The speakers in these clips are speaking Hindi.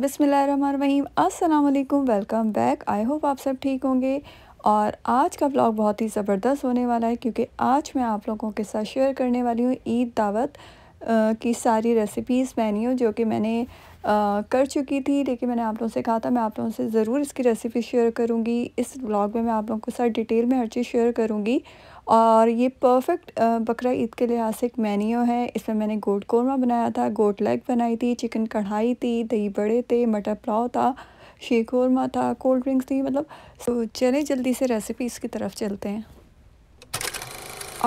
बिसमीम अस्सलाम वेलकम बैक आई होप आप सब ठीक होंगे और आज का ब्लॉग बहुत ही ज़बरदस्त होने वाला है क्योंकि आज मैं आप लोगों के साथ शेयर करने वाली हूँ ईद दावत की सारी रेसिपीज़ मैन्यू जो कि मैंने कर चुकी थी लेकिन मैंने आप लोगों से कहा था मैं आप लोगों से ज़रूर इसकी रेसिपी शेयर करूँगी इस ब्लॉग में मैं आप लोगों के साथ डिटेल में हर चीज़ शेयर करूँगी और ये परफेक्ट बकरा ईद के लिहाज से एक मेन्यू है इसमें मैंने गोट कौरमा बनाया था गोट लेग बनाई थी चिकन कढ़ाई थी दही बड़े थे मटर पुलाव था शेख कौरमा था कोल्ड ड्रिंक्स थी मतलब तो चलें जल्दी से रेसिपीज़ की तरफ चलते हैं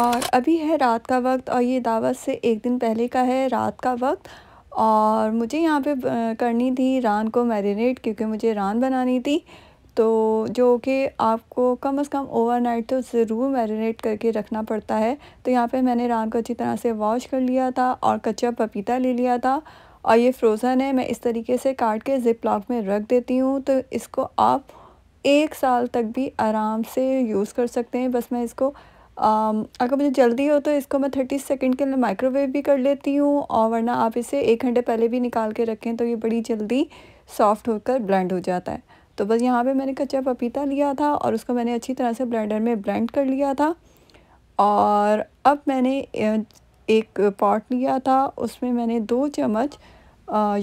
और अभी है रात का वक्त और ये दावत से एक दिन पहले का है रात का वक्त और मुझे यहाँ पे करनी थी रान को मैरिनेट क्योंकि मुझे रान बनानी थी तो जो कि आपको कम से कम ओवरनाइट तो ज़रूर मैरिनेट करके रखना पड़ता है तो यहाँ पे मैंने राम को अच्छी तरह से वॉश कर लिया था और कच्चा पपीता ले लिया था और ये फ्रोज़न है मैं इस तरीके से काट के जिप लॉक में रख देती हूँ तो इसको आप एक साल तक भी आराम से यूज़ कर सकते हैं बस मैं इसको अगर मुझे जल्दी हो तो इसको मैं थर्टी सेकेंड के लिए माइक्रोवेव भी कर लेती हूँ और वरना आप इसे एक घंटे पहले भी निकाल के रखें तो ये बड़ी जल्दी सॉफ्ट होकर ब्लेंड हो जाता है तो बस यहाँ पे मैंने कच्चा पपीता लिया था और उसको मैंने अच्छी तरह से ब्लेंडर में ब्लेंड कर लिया था और अब मैंने एक पॉट लिया था उसमें मैंने दो चम्मच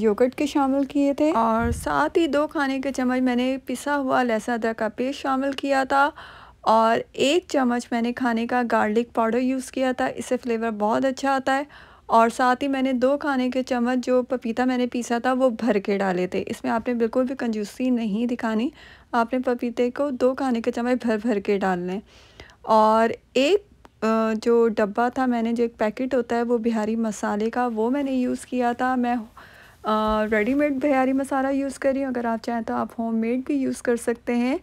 योगर्ट के शामिल किए थे और साथ ही दो खाने के चम्मच मैंने पिसा हुआ लहसुन अदरक का पेस्ट शामिल किया था और एक चम्मच मैंने खाने का गार्लिक पाउडर यूज़ किया था इससे फ्लेवर बहुत अच्छा आता है और साथ ही मैंने दो खाने के चम्मच जो पपीता मैंने पीसा था वो भर के डाले थे इसमें आपने बिल्कुल भी कंजूसी नहीं दिखानी आपने पपीते को दो खाने के चम्मच भर भर के डालने लें और एक जो डब्बा था मैंने जो एक पैकेट होता है वो बिहारी मसाले का वो मैंने यूज़ किया था मैं रेडीमेड बिहारी मसाला यूज़ करी अगर आप चाहें तो आप होममेड भी यूज़ कर सकते हैं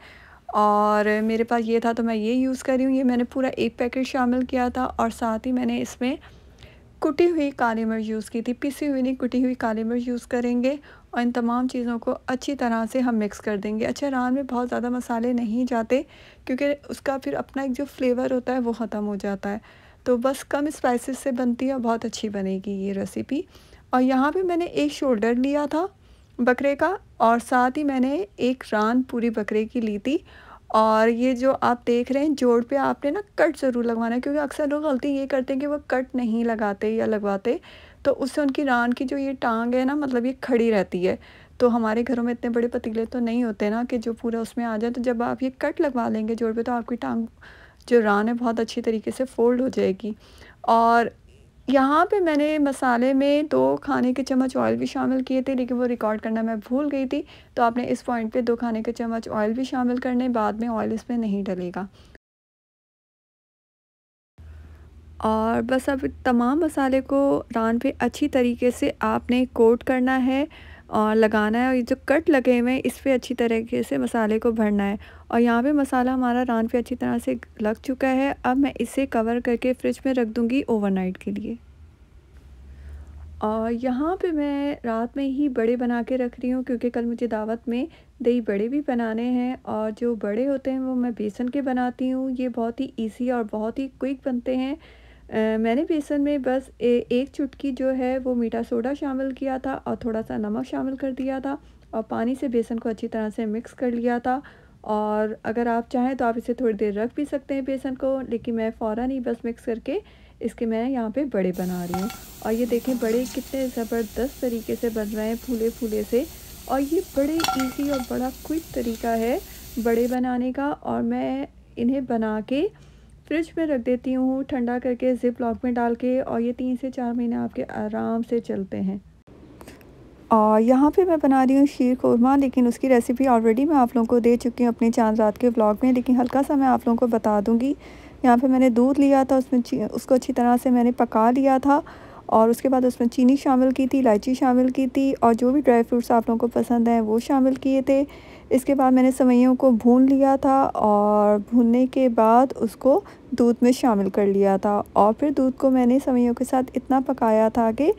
और मेरे पास ये था तो मैं ये यूज़ कर रही हूँ ये मैंने पूरा एक पैकेट शामिल किया था और साथ ही मैंने इसमें कुटी हुई काली मिर्च यूज़ की थी पिसी हुई नहीं कुटी हुई काली मिर्च यूज़ करेंगे और इन तमाम चीज़ों को अच्छी तरह से हम मिक्स कर देंगे अच्छा रान में बहुत ज़्यादा मसाले नहीं जाते क्योंकि उसका फिर अपना एक जो फ्लेवर होता है वो ख़त्म हो जाता है तो बस कम स्पाइसेस से बनती है और बहुत अच्छी बनेगी ये रेसिपी और यहाँ पे मैंने एक शोल्डर लिया था बकरे का और साथ ही मैंने एक रान पूरी बकरे की ली थी और ये जो आप देख रहे हैं जोड़ पे आपने ना कट ज़रूर लगवाना है क्योंकि अक्सर लोग गलती ये करते हैं कि वो कट नहीं लगाते या लगवाते तो उससे उनकी रान की जो ये टांग है ना मतलब ये खड़ी रहती है तो हमारे घरों में इतने बड़े पतीले तो नहीं होते ना कि जो पूरा उसमें आ जाए तो जब आप ये कट लगवा लेंगे जोड़ पे तो आपकी टांग जो रान है बहुत अच्छी तरीके से फोल्ड हो जाएगी और यहाँ पे मैंने मसाले में दो खाने के चम्मच ऑयल भी शामिल किए थे लेकिन वो रिकॉर्ड करना मैं भूल गई थी तो आपने इस पॉइंट पे दो खाने के चम्मच ऑयल भी शामिल करने बाद में ऑयल इसमें नहीं डलेगा और बस अब तमाम मसाले को रान पे अच्छी तरीके से आपने कोट करना है और लगाना है और ये जो कट लगे हुए हैं इस पर अच्छी तरीके से मसाले को भरना है और यहाँ पे मसाला हमारा रान पे अच्छी तरह से लग चुका है अब मैं इसे कवर करके फ्रिज में रख दूँगी ओवरनाइट के लिए और यहाँ पे मैं रात में ही बड़े बना के रख रही हूँ क्योंकि कल मुझे दावत में दही बड़े भी बनाने हैं और जो बड़े होते हैं वो मैं बेसन के बनाती हूँ ये बहुत ही ईजी और बहुत ही क्विक बनते हैं मैंने बेसन में बस ए, एक चुटकी जो है वो मीठा सोडा शामिल किया था और थोड़ा सा नमक शामिल कर दिया था और पानी से बेसन को अच्छी तरह से मिक्स कर लिया था और अगर आप चाहें तो आप इसे थोड़ी देर रख भी सकते हैं बेसन को लेकिन मैं फ़ौर ही बस मिक्स करके इसके मैं यहाँ पे बड़े बना रही हूँ और ये देखें बड़े कितने ज़बरदस्त तरीके से बन रहे हैं फूले फूले से और ये बड़े इजी और बड़ा क्विक तरीका है बड़े बनाने का और मैं इन्हें बना के फ्रिज में रख देती हूँ ठंडा करके ज़िप लॉक में डाल के और ये तीन से चार महीने आपके आराम से चलते हैं और यहाँ पे मैं बना रही हूँ शीर कौरमा लेकिन उसकी रेसिपी ऑलरेडी मैं आप लोगों को दे चुकी हूँ अपने चांद रात के ब्लॉग में लेकिन हल्का सा मैं आप लोगों को बता दूँगी यहाँ पे मैंने दूध लिया था उसमें उसको अच्छी तरह से मैंने पका लिया था और उसके बाद उसमें चीनी शामिल की थी इलायची शामिल की थी और जो भी ड्राई फ्रूट्स आप लोगों को पसंद हैं वो शामिल किए थे इसके बाद मैंने सवैयों को भून लिया था और भूनने के बाद उसको दूध में शामिल कर लिया था और फिर दूध को मैंने सवैयों के साथ इतना पकाया था कि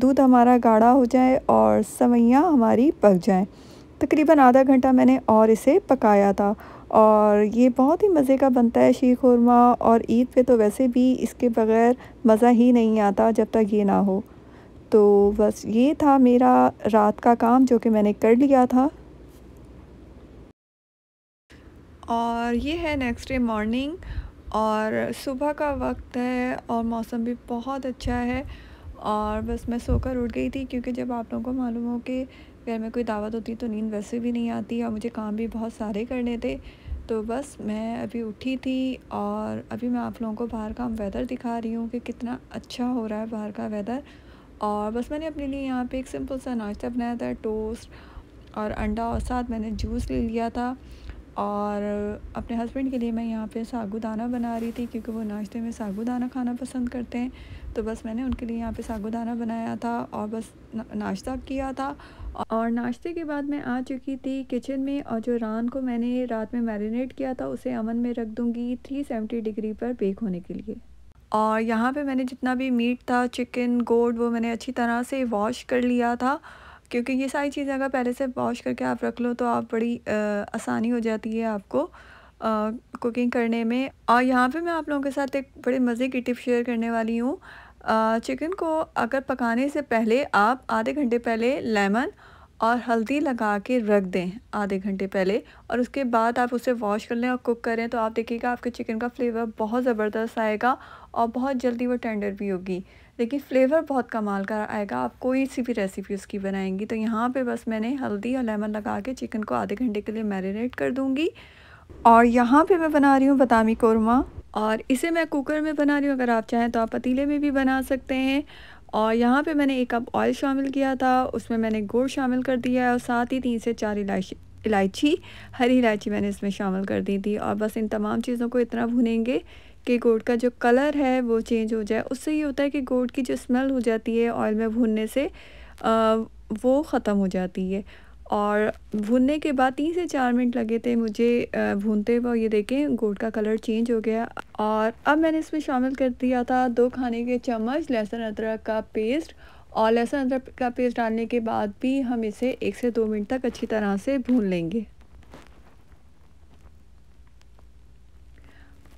दूध हमारा गाढ़ा हो जाए और सवैयाँ हमारी पक जाएँ तकरीबन आधा घंटा मैंने और इसे पकाया था और ये बहुत ही मज़े का बनता है शीर खुरमा और ईद पे तो वैसे भी इसके बग़ैर मज़ा ही नहीं आता जब तक ये ना हो तो बस ये था मेरा रात का काम जो कि मैंने कर लिया था और ये है नेक्स्ट डे मॉर्निंग और सुबह का वक्त है और मौसम भी बहुत अच्छा है और बस मैं सोकर उठ गई थी क्योंकि जब आप लोगों को मालूम हो कि घर में कोई दावत होती तो नींद वैसे भी नहीं आती और मुझे काम भी बहुत सारे करने थे तो बस मैं अभी उठी थी और अभी मैं आप लोगों को बाहर का वेदर दिखा रही हूँ कि कितना अच्छा हो रहा है बाहर का वेदर और बस मैंने अपने लिए यहाँ पे एक सिंपल सा नाश्ता बनाया था टोस्ट और अंडा और साथ मैंने जूस ले लिया था और अपने हस्बैंड के लिए मैं यहाँ पे सागुदाना बना रही थी क्योंकि वो नाश्ते में सागुदाना खाना पसंद करते हैं तो बस मैंने उनके लिए यहाँ पे सागुदाना बनाया था और बस नाश्ता किया था और नाश्ते के बाद मैं आ चुकी थी किचन में और जो रान को मैंने रात में मैरिनेट किया था उसे अमन में रख दूँगी थ्री सेवेंटी डिग्री पर बेक होने के लिए और यहाँ पर मैंने जितना भी मीट था चिकन गोड वो मैंने अच्छी तरह से वॉश कर लिया था क्योंकि ये सारी चीज़ें अगर पहले से वॉश करके आप रख लो तो आप बड़ी आसानी हो जाती है आपको कुकिंग करने में और यहाँ पे मैं आप लोगों के साथ एक बड़े मज़े की टिप शेयर करने वाली हूँ चिकन को अगर पकाने से पहले आप आधे घंटे पहले लेमन और हल्दी लगा के रख दें आधे घंटे पहले और उसके बाद आप उसे वॉश कर लें और कुक करें तो आप देखिएगा आपके चिकन का फ्लेवर बहुत ज़बरदस्त आएगा और बहुत जल्दी वो टेंडर भी होगी लेकिन फ्लेवर बहुत कमाल का आएगा आप कोई सी भी रेसिपी उसकी बनाएंगी तो यहाँ पे बस मैंने हल्दी और लेमन लगा के चिकन को आधे घंटे के लिए मैरिनेट कर दूँगी और यहाँ पे मैं बना रही हूँ बदामी कौरमा और इसे मैं कुकर में बना रही हूँ अगर आप चाहें तो आप पतीले में भी बना सकते हैं और यहाँ पर मैंने एक कप ऑयल शामिल किया था उसमें मैंने गुड़ शामिल कर दिया है और साथ ही तीन से चार इलायची इलायची हरी इलायची मैंने इसमें शामिल कर दी थी और बस इन तमाम चीज़ों को इतना भुनेंगे कि गोट का जो कलर है वो चेंज हो जाए उससे ये होता है कि गोट की जो स्मेल हो जाती है ऑयल में भूनने से आ, वो ख़त्म हो जाती है और भूनने के बाद तीन से चार मिनट लगे थे मुझे भूनते हुए ये देखें गोट का कलर चेंज हो गया और अब मैंने इसमें शामिल कर दिया था दो खाने के चम्मच लहसुन अदरक का पेस्ट और लहसुन अदरक का पेस्ट डालने के बाद भी हम इसे एक से दो मिनट तक अच्छी तरह से भून लेंगे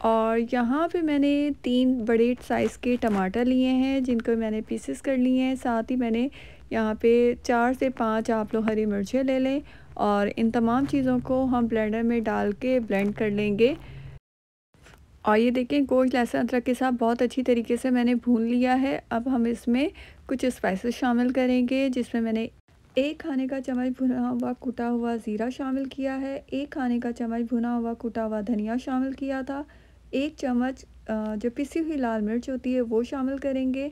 और यहाँ पे मैंने तीन बड़े साइज़ के टमाटर लिए हैं जिनको मैंने पीसेस कर लिए हैं साथ ही मैंने यहाँ पे चार से पाँच आप लोग हरी मिर्चें ले लें और इन तमाम चीज़ों को हम ब्लेंडर में डाल के ब्लेंड कर लेंगे और ये देखें गोश्त लहसुन अदरक के साथ बहुत अच्छी तरीके से मैंने भून लिया है अब हम इसमें कुछ स्पाइसेस शामिल करेंगे जिसमें मैंने एक खाने का चम्मच भुना हुआ कुटा हुआ ज़ीरा शामिल किया है एक खाने का चम्मच भुना हुआ कुटा हुआ धनिया शामिल किया था एक चम्मच जो पिसी हुई लाल मिर्च होती है वो शामिल करेंगे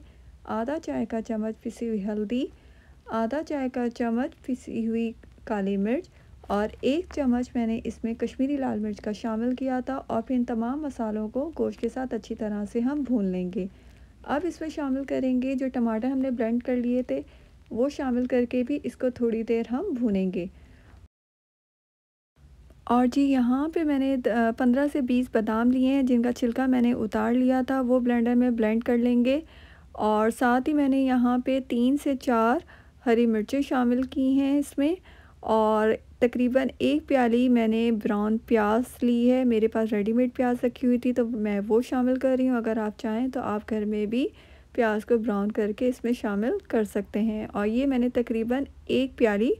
आधा चाय का चम्मच पिसी हुई हल्दी आधा चाय का चम्मच पिसी हुई काली मिर्च और एक चम्मच मैंने इसमें कश्मीरी लाल मिर्च का शामिल किया था और फिर इन तमाम मसालों को गोश्त के साथ अच्छी तरह से हम भून लेंगे अब इसमें शामिल करेंगे जो टमाटर हमने ब्लेंड कर लिए थे वो शामिल करके भी इसको थोड़ी देर हम भूनेंगे और जी यहाँ पे मैंने पंद्रह से बीस बादाम लिए हैं जिनका छिलका मैंने उतार लिया था वो ब्लेंडर में ब्लेंड कर लेंगे और साथ ही मैंने यहाँ पे तीन से चार हरी मिर्चें शामिल की हैं इसमें और तकरीबन एक प्याली मैंने ब्राउन प्याज ली है मेरे पास रेडीमेड प्याज रखी हुई थी तो मैं वो शामिल कर रही हूँ अगर आप चाहें तो आप घर में भी प्याज को ब्राउन करके इसमें शामिल कर सकते हैं और ये मैंने तकरीबन एक प्याली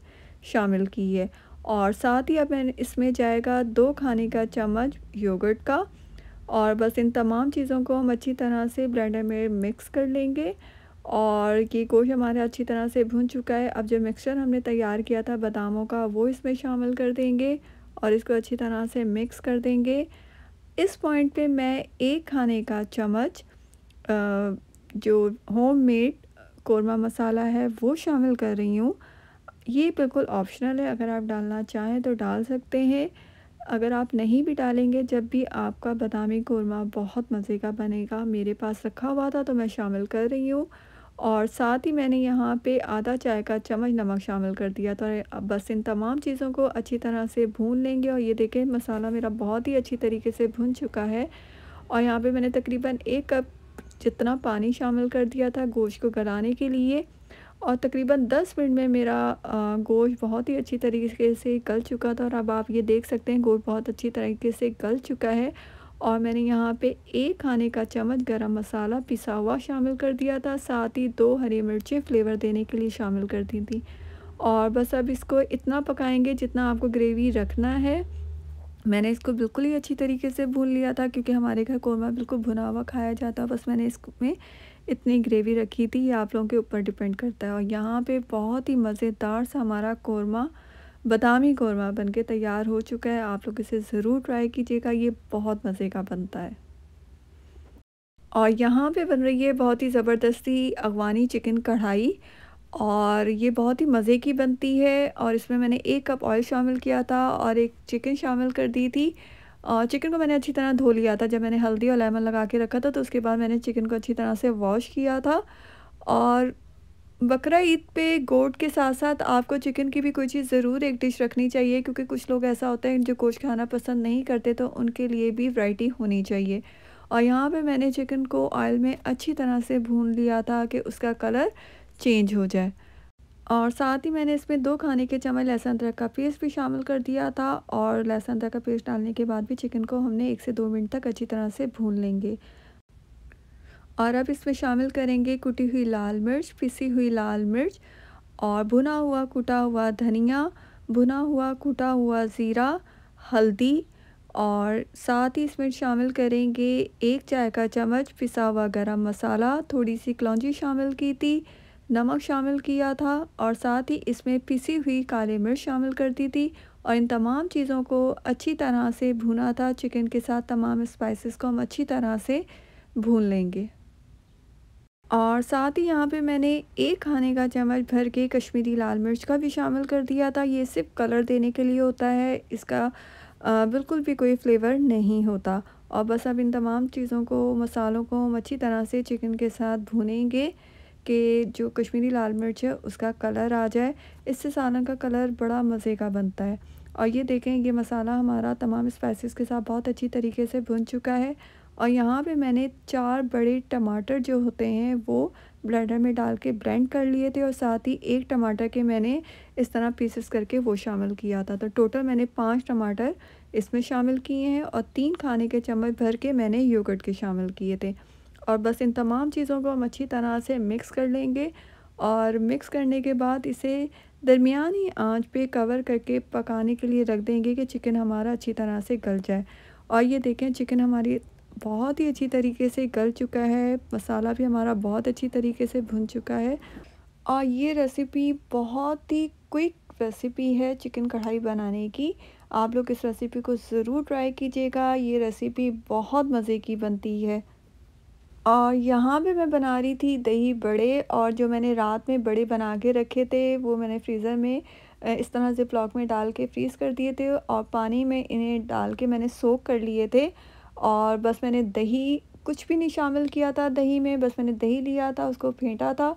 शामिल की है और साथ ही अब इसमें जाएगा दो खाने का चम्मच योगर्ट का और बस इन तमाम चीज़ों को हम अच्छी तरह से ब्लेंडर में मिक्स कर लेंगे और ये गोश्त हमारा अच्छी तरह से भुन चुका है अब जो मिक्सचर हमने तैयार किया था बादामों का वो इसमें शामिल कर देंगे और इसको अच्छी तरह से मिक्स कर देंगे इस पॉइंट पे मैं एक खाने का चम्मच जो होम मेड कौरमा मसाला है वो शामिल कर रही हूँ ये बिल्कुल ऑप्शनल है अगर आप डालना चाहें तो डाल सकते हैं अगर आप नहीं भी डालेंगे जब भी आपका बादामी कौरमा बहुत मज़े का बनेगा मेरे पास रखा हुआ था तो मैं शामिल कर रही हूँ और साथ ही मैंने यहाँ पे आधा चाय का चम्मच नमक शामिल कर दिया तो अब बस इन तमाम चीज़ों को अच्छी तरह से भून लेंगे और ये देखें मसाला मेरा बहुत ही अच्छी तरीके से भुन चुका है और यहाँ पे मैंने तकरीबन एक कप जितना पानी शामिल कर दिया था गोश्त को गलाने के लिए और तकरीबन 10 मिनट में मेरा गोश्त बहुत ही अच्छी तरीके से गल चुका था और अब आप ये देख सकते हैं गोश्त बहुत अच्छी तरीके से गल चुका है और मैंने यहाँ पे एक खाने का चम्मच गरम मसाला पिसा हुआ शामिल कर दिया था साथ ही दो हरी मिर्चें फ्लेवर देने के लिए शामिल कर दी थी और बस अब इसको इतना पकाएंगे जितना आपको ग्रेवी रखना है मैंने इसको बिल्कुल ही अच्छी तरीके से भून लिया था क्योंकि हमारे घर कोरमा बिल्कुल भुना हुआ खाया जाता बस मैंने इसमें इतनी ग्रेवी रखी थी ये आप लोगों के ऊपर डिपेंड करता है और यहाँ पे बहुत ही मज़ेदार सा हमारा कोरमा बादामी कोरमा बनके तैयार हो चुका है आप लोग इसे ज़रूर ट्राई कीजिएगा ये बहुत मज़े का बनता है और यहाँ पर बन रही है बहुत ही ज़बरदस्ती अगवानी चिकन कढ़ाई और ये बहुत ही मज़े की बनती है और इसमें मैंने एक कप ऑयल शामिल किया था और एक चिकन शामिल कर दी थी चिकन को मैंने अच्छी तरह धो लिया था जब मैंने हल्दी और लेमन लगा के रखा था तो उसके बाद मैंने चिकन को अच्छी तरह से वॉश किया था और बकरा ईद पे गोट के साथ साथ आपको चिकन की भी कोई चीज़ ज़रूर एक डिश रखनी चाहिए क्योंकि कुछ लोग ऐसा होता है जो गोश्त खाना पसंद नहीं करते तो उनके लिए भी वैरायटी होनी चाहिए और यहाँ पे मैंने चिकन को ऑयल में अच्छी तरह से भून लिया था कि उसका कलर चेंज हो जाए और साथ ही मैंने इसमें दो खाने के चम्मच लहसुन अदरक का पेस्ट भी शामिल कर दिया था और लहसुन अदरक का पेस्ट डालने के बाद भी चिकन को हमने एक से दो मिनट तक अच्छी तरह से भून लेंगे और अब इसमें शामिल करेंगे कुटी हुई लाल मिर्च पिसी हुई लाल मिर्च और भुना हुआ कुटा हुआ धनिया भुना हुआ कुटा हुआ ज़ीरा हल्दी और साथ ही इसमें शामिल करेंगे एक चाय का चम्मच पिसा हुआ गरम मसाला थोड़ी सी कलौजी शामिल की थी नमक शामिल किया था और साथ ही इसमें पिसी हुई काली मिर्च शामिल कर दी थी और इन तमाम चीज़ों को अच्छी तरह से भुना था चिकन के साथ तमाम स्पाइसेस को हम अच्छी तरह से भून लेंगे और साथ ही यहाँ पे मैंने एक खाने का चम्मच भर के कश्मीरी लाल मिर्च का भी शामिल कर दिया था ये सिर्फ कलर देने के लिए होता है इसका बिल्कुल भी कोई फ्लेवर नहीं होता और बस अब इन तमाम चीज़ों को मसालों को हम अच्छी तरह से चिकन के साथ भूनेंगे कि जो कश्मीरी लाल मिर्च है उसका कलर आ जाए इससे सालन का कलर बड़ा मज़े का बनता है और ये देखें ये मसाला हमारा तमाम स्पाइसेस के साथ बहुत अच्छी तरीके से भुन चुका है और यहाँ पे मैंने चार बड़े टमाटर जो होते हैं वो ब्लेंडर में डाल के ब्लेंड कर लिए थे और साथ ही एक टमाटर के मैंने इस तरह पीसेस करके वो शामिल किया था तो टोटल मैंने पाँच टमाटर इसमें शामिल किए हैं और तीन खाने के चम्मच भर के मैंने योगर्ट के शामिल किए थे और बस इन तमाम चीज़ों को हम अच्छी तरह से मिक्स कर लेंगे और मिक्स करने के बाद इसे दरमियानी आंच पे कवर करके पकाने के लिए रख देंगे कि चिकन हमारा अच्छी तरह से गल जाए और ये देखें चिकन हमारी बहुत ही अच्छी तरीके से गल चुका है मसाला भी हमारा बहुत अच्छी तरीके से भुन चुका है और ये रेसिपी बहुत ही क्विक रेसिपी है चिकन कढ़ाई बनाने की आप लोग इस रेसिपी को ज़रूर ट्राई कीजिएगा ये रेसिपी बहुत मज़े की बनती है और यहाँ पे मैं बना रही थी दही बड़े और जो मैंने रात में बड़े बना के रखे थे वो मैंने फ्रीज़र में इस तरह से ब्लॉक में डाल के फ्रीज़ कर दिए थे और पानी में इन्हें डाल के मैंने सोख कर लिए थे और बस मैंने दही कुछ भी नहीं शामिल किया था दही में बस मैंने दही लिया था उसको फेंटा था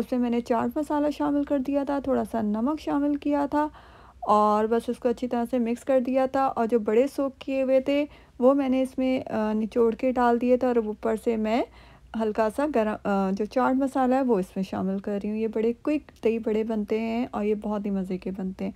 उसमें मैंने चाट मसाला शामिल कर दिया था थोड़ा सा नमक शामिल किया था और बस उसको अच्छी तरह से मिक्स कर दिया था और जो बड़े सोख किए हुए थे वो मैंने इसमें निचोड़ के डाल दिए थे और ऊपर से मैं हल्का सा गरम जो चाट मसाला है वो इसमें शामिल कर रही हूँ ये बड़े क्विक दही बड़े बनते हैं और ये बहुत ही मज़े के बनते हैं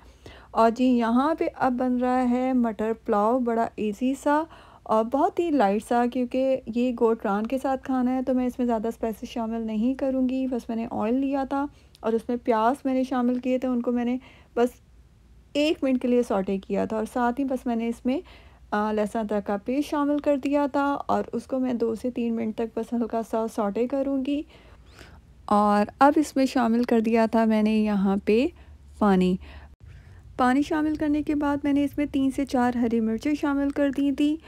और जी यहाँ पे अब बन रहा है मटर पुलाव बड़ा इजी सा और बहुत ही लाइट सा क्योंकि ये गोट रान के साथ खाना है तो मैं इसमें ज़्यादा स्पाइसेस शामिल नहीं करूँगी बस मैंने ऑयल लिया था और उसमें प्याज मैंने शामिल किए थे उनको मैंने बस एक मिनट के लिए सॉटे किया था और साथ ही बस मैंने इसमें लहसुन अदरक का पेस्ट शामिल कर दिया था और उसको मैं दो से तीन मिनट तक बस हल्का सा सॉटे करूँगी और अब इसमें शामिल कर दिया था मैंने यहाँ पे पानी पानी शामिल करने के बाद मैंने इसमें तीन से चार हरी मिर्चें शामिल कर दी थी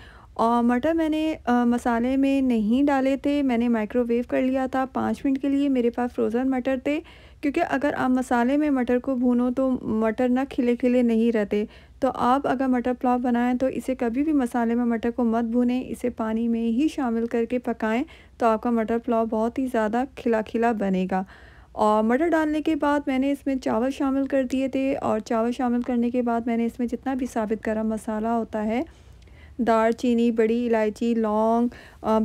और मटर मैंने आ, मसाले में नहीं डाले थे मैंने माइक्रोवेव कर लिया था पाँच मिनट के लिए मेरे पास फ्रोज़न मटर थे क्योंकि अगर आप मसाले में मटर को भूनो तो मटर ना खिले खिले नहीं रहते तो आप अगर मटर पुलाव बनाएं तो इसे कभी भी मसाले में मटर को मत भूनें इसे पानी में ही शामिल करके पकाएं तो आपका मटर पुलाव बहुत ही ज़्यादा खिला खिला बनेगा और मटर डालने के बाद मैंने इसमें चावल शामिल कर दिए थे और चावल शामिल करने के बाद मैंने इसमें जितना भी साबित गर्म मसाला होता है दार चीनी बड़ी इलायची लौंग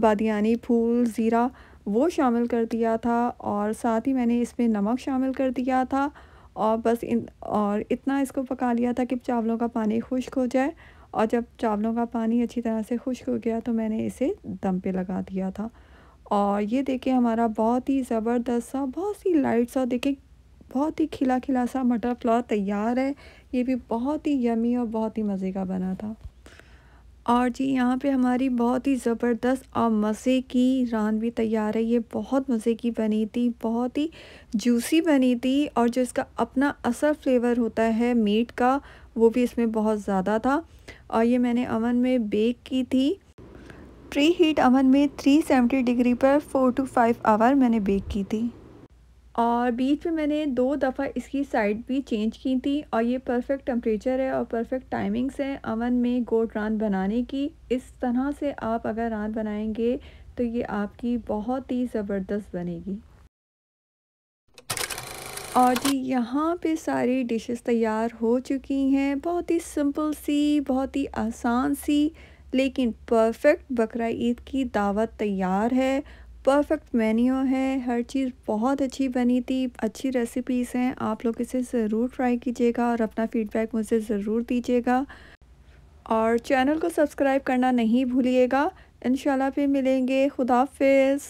बादियानी फूल ज़ीरा वो शामिल कर दिया था और साथ ही मैंने इसमें नमक शामिल कर दिया था और बस इन और इतना इसको पका लिया था कि चावलों का पानी खुश्क हो जाए और जब चावलों का पानी अच्छी तरह से खुश्क हो गया तो मैंने इसे दम पे लगा दिया था और ये देखें हमारा बहुत ही ज़बरदस्त सा बहुत सी लाइट सा देखें बहुत ही खिला खिला सा मटर पुलाव तैयार है ये भी बहुत ही यमी और बहुत ही मज़े का बना था और जी यहाँ पे हमारी बहुत ही ज़बरदस्त और मज़े की रान भी तैयार है ये बहुत मज़े की बनी थी बहुत ही जूसी बनी थी और जो इसका अपना असल फ्लेवर होता है मीट का वो भी इसमें बहुत ज़्यादा था और ये मैंने अवन में बेक की थी प्री हीट अवन में 370 डिग्री पर 4 टू 5 आवर मैंने बेक की थी और बीच में मैंने दो दफ़ा इसकी साइड भी चेंज की थी और ये परफेक्ट टेम्परेचर है और परफेक्ट टाइमिंग्स हैं अवन में गोट रान बनाने की इस तरह से आप अगर रान बनाएंगे तो ये आपकी बहुत ही ज़बरदस्त बनेगी और जी यहाँ पे सारी डिशेस तैयार हो चुकी हैं बहुत ही सिंपल सी बहुत ही आसान सी लेकिन परफेक्ट बकरा ईद की दावत तैयार है परफेक्ट मेन्यू है हर चीज़ बहुत अच्छी बनी थी अच्छी रेसिपीज़ हैं आप लोग इसे ज़रूर ट्राई कीजिएगा और अपना फीडबैक मुझे ज़रूर दीजिएगा और चैनल को सब्सक्राइब करना नहीं भूलिएगा इन फिर मिलेंगे खुदाफिज़